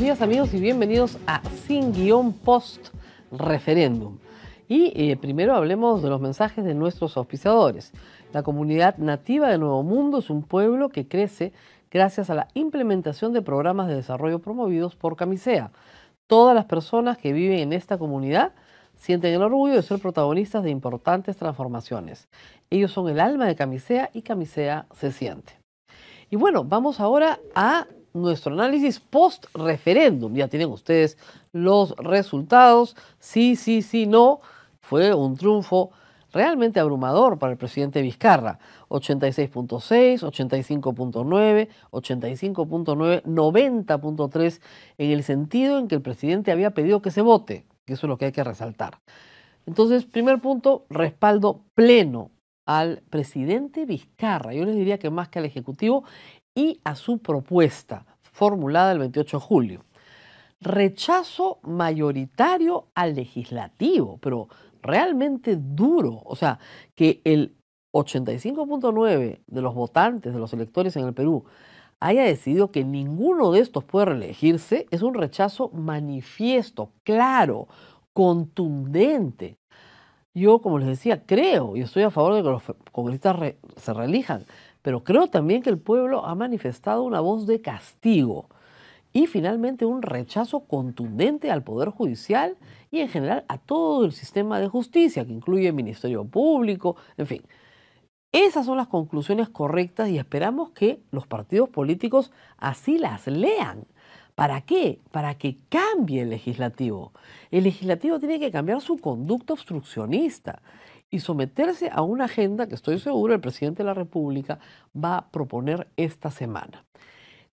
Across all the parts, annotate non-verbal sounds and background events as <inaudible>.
Buenos días amigos y bienvenidos a Sin Guión Post Referéndum. Y eh, primero hablemos de los mensajes de nuestros auspiciadores. La comunidad nativa de Nuevo Mundo es un pueblo que crece gracias a la implementación de programas de desarrollo promovidos por Camisea. Todas las personas que viven en esta comunidad sienten el orgullo de ser protagonistas de importantes transformaciones. Ellos son el alma de Camisea y Camisea se siente. Y bueno, vamos ahora a nuestro análisis post referéndum. Ya tienen ustedes los resultados. Sí, sí, sí, no. Fue un triunfo realmente abrumador para el presidente Vizcarra. 86.6, 85.9, 85.9, 90.3, en el sentido en que el presidente había pedido que se vote, que eso es lo que hay que resaltar. Entonces, primer punto, respaldo pleno al presidente Vizcarra, yo les diría que más que al Ejecutivo, y a su propuesta formulada el 28 de julio. Rechazo mayoritario al legislativo, pero realmente duro. O sea, que el 85.9 de los votantes, de los electores en el Perú, haya decidido que ninguno de estos puede reelegirse, es un rechazo manifiesto, claro, contundente. Yo, como les decía, creo y estoy a favor de que los congresistas se reelijan, pero creo también que el pueblo ha manifestado una voz de castigo y finalmente un rechazo contundente al Poder Judicial y en general a todo el sistema de justicia, que incluye el Ministerio Público, en fin. Esas son las conclusiones correctas y esperamos que los partidos políticos así las lean. ¿Para qué? Para que cambie el legislativo. El legislativo tiene que cambiar su conducta obstruccionista y someterse a una agenda que estoy seguro el presidente de la República va a proponer esta semana.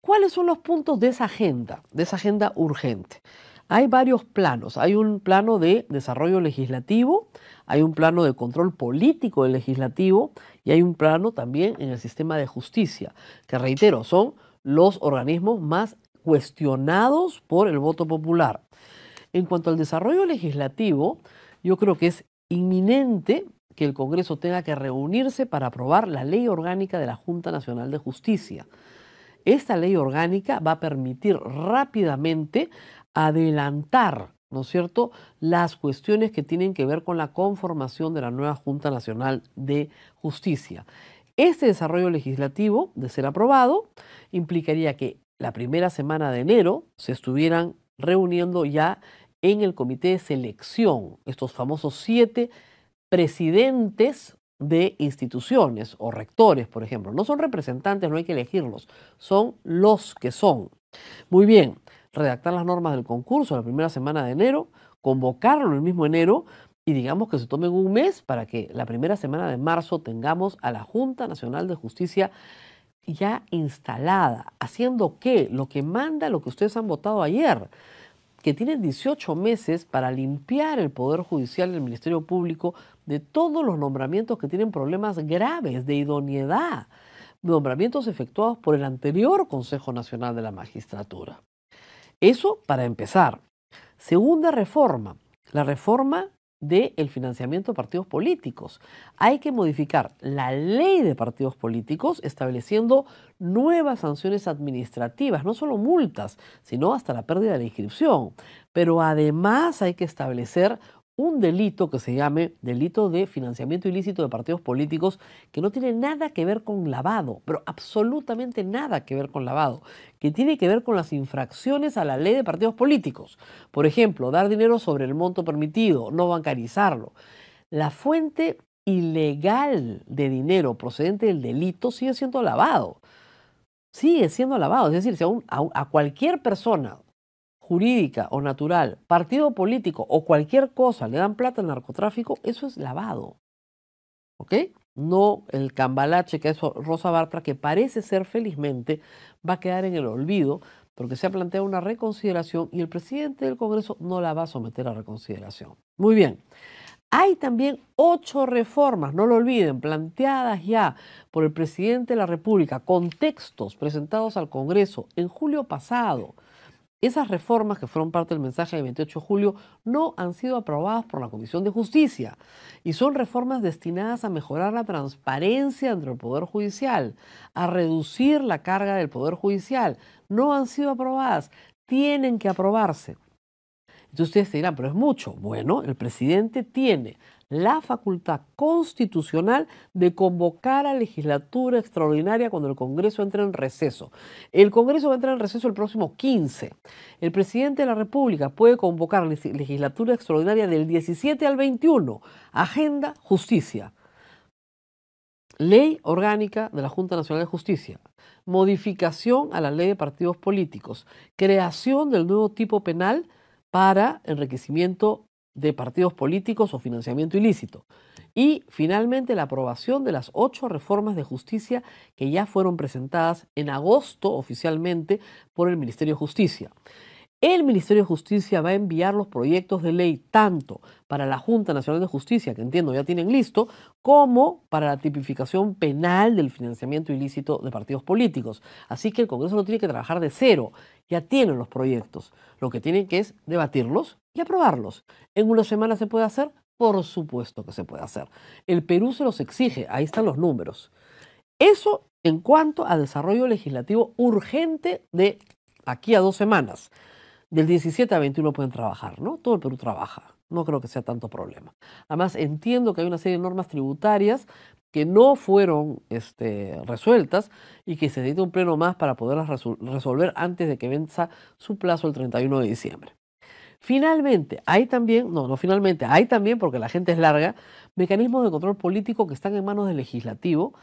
¿Cuáles son los puntos de esa agenda, de esa agenda urgente? Hay varios planos. Hay un plano de desarrollo legislativo, hay un plano de control político del legislativo y hay un plano también en el sistema de justicia, que reitero, son los organismos más cuestionados por el voto popular. En cuanto al desarrollo legislativo, yo creo que es inminente que el Congreso tenga que reunirse para aprobar la ley orgánica de la Junta Nacional de Justicia. Esta ley orgánica va a permitir rápidamente adelantar, ¿no es cierto?, las cuestiones que tienen que ver con la conformación de la nueva Junta Nacional de Justicia. Este desarrollo legislativo, de ser aprobado, implicaría que la primera semana de enero se estuvieran reuniendo ya en el comité de selección, estos famosos siete presidentes de instituciones o rectores, por ejemplo. No son representantes, no hay que elegirlos, son los que son. Muy bien, redactar las normas del concurso la primera semana de enero, convocarlo el mismo enero y digamos que se tomen un mes para que la primera semana de marzo tengamos a la Junta Nacional de Justicia ya instalada, haciendo qué, lo que manda lo que ustedes han votado ayer que tienen 18 meses para limpiar el Poder Judicial y el Ministerio Público de todos los nombramientos que tienen problemas graves de idoneidad, nombramientos efectuados por el anterior Consejo Nacional de la Magistratura. Eso para empezar. Segunda reforma, la reforma del financiamiento de partidos políticos. Hay que modificar la ley de partidos políticos estableciendo nuevas sanciones administrativas, no solo multas, sino hasta la pérdida de la inscripción. Pero además hay que establecer un delito que se llame delito de financiamiento ilícito de partidos políticos que no tiene nada que ver con lavado, pero absolutamente nada que ver con lavado, que tiene que ver con las infracciones a la ley de partidos políticos. Por ejemplo, dar dinero sobre el monto permitido, no bancarizarlo. La fuente ilegal de dinero procedente del delito sigue siendo lavado. Sigue siendo lavado. Es decir, si a cualquier persona jurídica o natural, partido político o cualquier cosa le dan plata al narcotráfico, eso es lavado. ¿Ok? No el cambalache que es Rosa Bartra, que parece ser felizmente, va a quedar en el olvido porque se ha planteado una reconsideración y el presidente del Congreso no la va a someter a reconsideración. Muy bien. Hay también ocho reformas, no lo olviden, planteadas ya por el presidente de la República, con textos presentados al Congreso en julio pasado. Esas reformas que fueron parte del mensaje del 28 de julio no han sido aprobadas por la Comisión de Justicia y son reformas destinadas a mejorar la transparencia entre el Poder Judicial, a reducir la carga del Poder Judicial. No han sido aprobadas, tienen que aprobarse. Entonces ustedes dirán, pero es mucho. Bueno, el presidente tiene la facultad constitucional de convocar a legislatura extraordinaria cuando el Congreso entre en receso. El Congreso va a entrar en receso el próximo 15. El presidente de la República puede convocar legislatura extraordinaria del 17 al 21. Agenda Justicia. Ley orgánica de la Junta Nacional de Justicia, modificación a la ley de partidos políticos, creación del nuevo tipo penal para enriquecimiento de partidos políticos o financiamiento ilícito. Y finalmente la aprobación de las ocho reformas de justicia que ya fueron presentadas en agosto oficialmente por el Ministerio de Justicia el Ministerio de Justicia va a enviar los proyectos de ley tanto para la Junta Nacional de Justicia, que entiendo ya tienen listo, como para la tipificación penal del financiamiento ilícito de partidos políticos. Así que el Congreso no tiene que trabajar de cero, ya tienen los proyectos. Lo que tienen que es debatirlos y aprobarlos. En una semanas se puede hacer, por supuesto que se puede hacer. El Perú se los exige, ahí están los números. Eso en cuanto a desarrollo legislativo urgente de aquí a dos semanas del 17 a 21 pueden trabajar, ¿no? Todo el Perú trabaja, no creo que sea tanto problema. Además, entiendo que hay una serie de normas tributarias que no fueron este, resueltas y que se necesita un pleno más para poderlas resolver antes de que venza su plazo el 31 de diciembre. Finalmente, hay también, no, no finalmente, hay también, porque la gente es larga, mecanismos de control político que están en manos del legislativo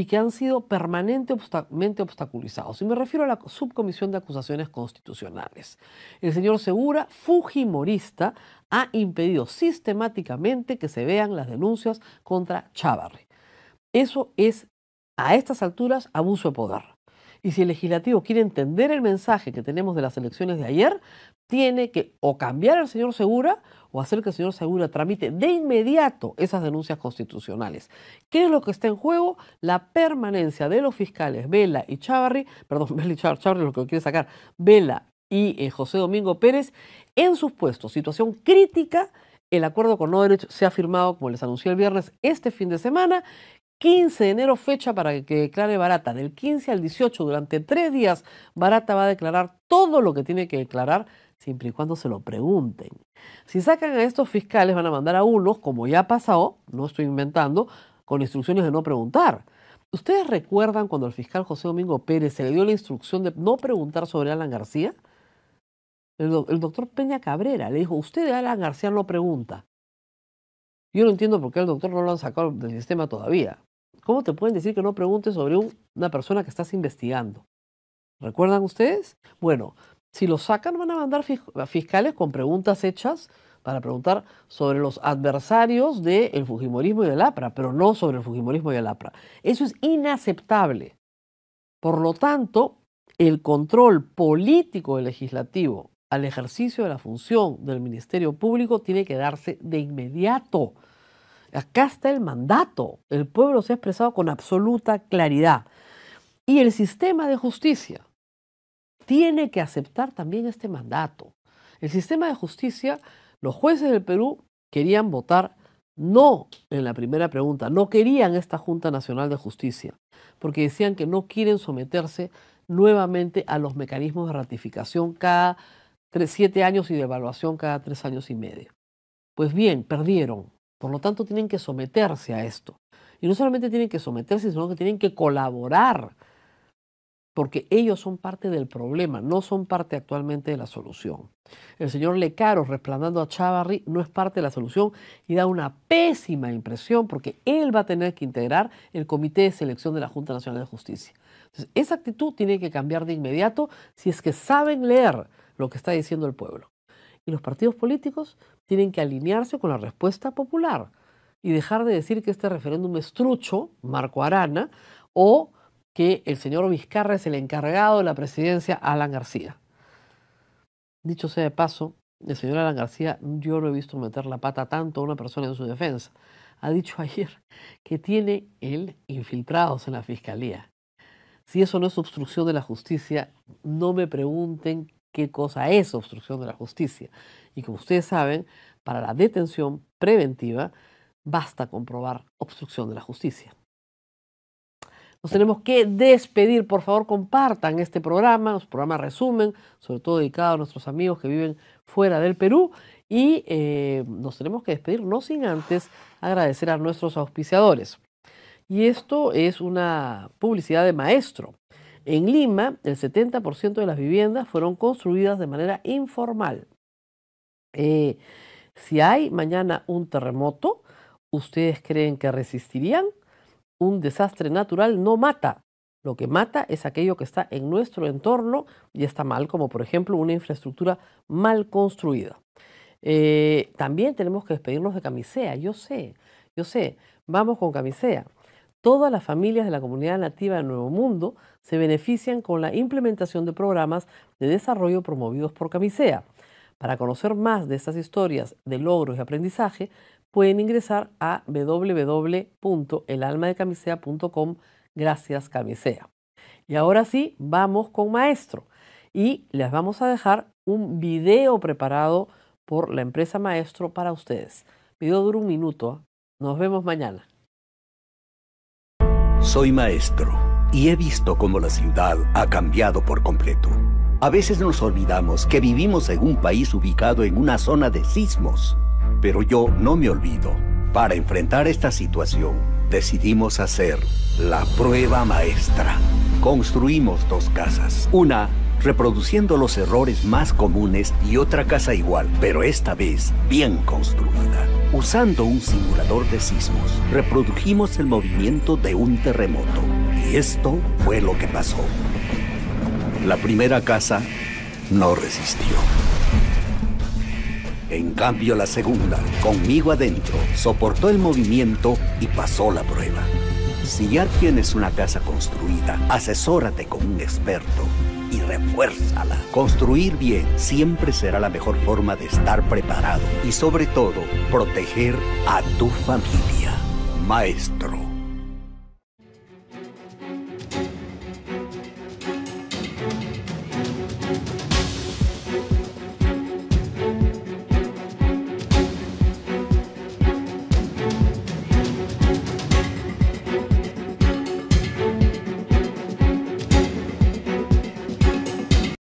y que han sido permanentemente obstaculizados. Y me refiero a la Subcomisión de Acusaciones Constitucionales. El señor Segura, Fujimorista, ha impedido sistemáticamente que se vean las denuncias contra Chávarri. Eso es, a estas alturas, abuso de poder. Y si el legislativo quiere entender el mensaje que tenemos de las elecciones de ayer, tiene que o cambiar al señor Segura o hacer que el señor Segura tramite de inmediato esas denuncias constitucionales. ¿Qué es lo que está en juego? La permanencia de los fiscales Vela y Chavarri, perdón, <laughs> Vela y Chavarri, lo que quiere sacar, Vela y eh, José Domingo Pérez en sus puestos, situación crítica el acuerdo con Odebrecht se ha firmado, como les anuncié el viernes, este fin de semana, 15 de enero, fecha para que declare Barata. Del 15 al 18, durante tres días, Barata va a declarar todo lo que tiene que declarar, siempre y cuando se lo pregunten. Si sacan a estos fiscales, van a mandar a unos, como ya ha pasado, no estoy inventando, con instrucciones de no preguntar. ¿Ustedes recuerdan cuando el fiscal José Domingo Pérez se le dio la instrucción de no preguntar sobre Alan García? El, doctor Peña Cabrera le dijo, usted de Alan García no pregunta. Yo no entiendo por qué el doctor no lo han sacado del sistema todavía. ¿Cómo te pueden decir que no preguntes sobre una persona que estás investigando? ¿Recuerdan ustedes? Bueno, si lo sacan van a mandar fiscales con preguntas hechas para preguntar sobre los adversarios del Fujimorismo y del APRA, pero no sobre el Fujimorismo y el APRA. Eso es inaceptable. Por lo tanto, el control político del legislativo al ejercicio de la función del Ministerio Público tiene que darse de inmediato. Acá está el mandato. El pueblo se ha expresado con absoluta claridad. Y el sistema de justicia tiene que aceptar también este mandato. El sistema de justicia, los jueces del Perú querían votar no en la primera pregunta, no querían esta Junta Nacional de Justicia, porque decían que no quieren someterse nuevamente a los mecanismos de ratificación cada tres, siete años y de evaluación cada tres años y medio. Pues bien, perdieron. Por lo tanto, tienen que someterse a esto. Y no solamente tienen que someterse, sino que tienen que colaborar, porque ellos son parte del problema, no son parte actualmente de la solución. El señor Lecaro, resplandando a Chávarri, no es parte de la solución y da una pésima impresión porque él va a tener que integrar el comité de selección de la Junta Nacional de Justicia. Entonces, esa actitud tiene que cambiar de inmediato si es que saben leer lo que está diciendo el pueblo y los partidos políticos tienen que alinearse con la respuesta popular y dejar de decir que este referéndum es trucho, Marco Arana, o que el señor Vizcarra es el encargado de la presidencia, Alan García. Dicho sea de paso, el señor Alan García, yo no he visto meter la pata tanto a una persona en su defensa. Ha dicho <laughs> ayer que tiene él infiltrados en la fiscalía. Si eso no es obstrucción de la justicia, no me pregunten qué cosa es obstrucción de la justicia. Y como ustedes saben, para la detención preventiva basta comprobar obstrucción de la justicia. Nos tenemos que despedir. Por favor, compartan este programa, los programas resumen, sobre todo dedicado a nuestros amigos que viven fuera del Perú. Y eh, nos tenemos que despedir, no sin antes agradecer a nuestros auspiciadores. Y esto es una publicidad de maestro. En Lima, el 70% de las viviendas fueron construidas de manera informal. Eh, si hay mañana un terremoto, ¿ustedes creen que resistirían? Un desastre natural no mata. Lo que mata es aquello que está en nuestro entorno y está mal, como por ejemplo una infraestructura mal construida. Eh, también tenemos que despedirnos de camisea, yo sé, yo sé, vamos con camisea. Todas las familias de la comunidad nativa del Nuevo Mundo se benefician con la implementación de programas de desarrollo promovidos por Camisea. Para conocer más de estas historias de logros y aprendizaje, pueden ingresar a www.elalmadecamisea.com gracias Camisea. Y ahora sí, vamos con Maestro. Y les vamos a dejar un video preparado por la empresa Maestro para ustedes. Video dura un minuto. ¿ah? Nos vemos mañana. Soy maestro y he visto cómo la ciudad ha cambiado por completo. A veces nos olvidamos que vivimos en un país ubicado en una zona de sismos, pero yo no me olvido. Para enfrentar esta situación, decidimos hacer la prueba maestra. Construimos dos casas, una reproduciendo los errores más comunes y otra casa igual, pero esta vez bien construida. Usando un simulador de sismos, reprodujimos el movimiento de un terremoto. Y esto fue lo que pasó. La primera casa no resistió. En cambio, la segunda, conmigo adentro, soportó el movimiento y pasó la prueba. Si ya tienes una casa construida, asesórate con un experto y refuérzala. Construir bien siempre será la mejor forma de estar preparado y sobre todo proteger a tu familia. Maestro.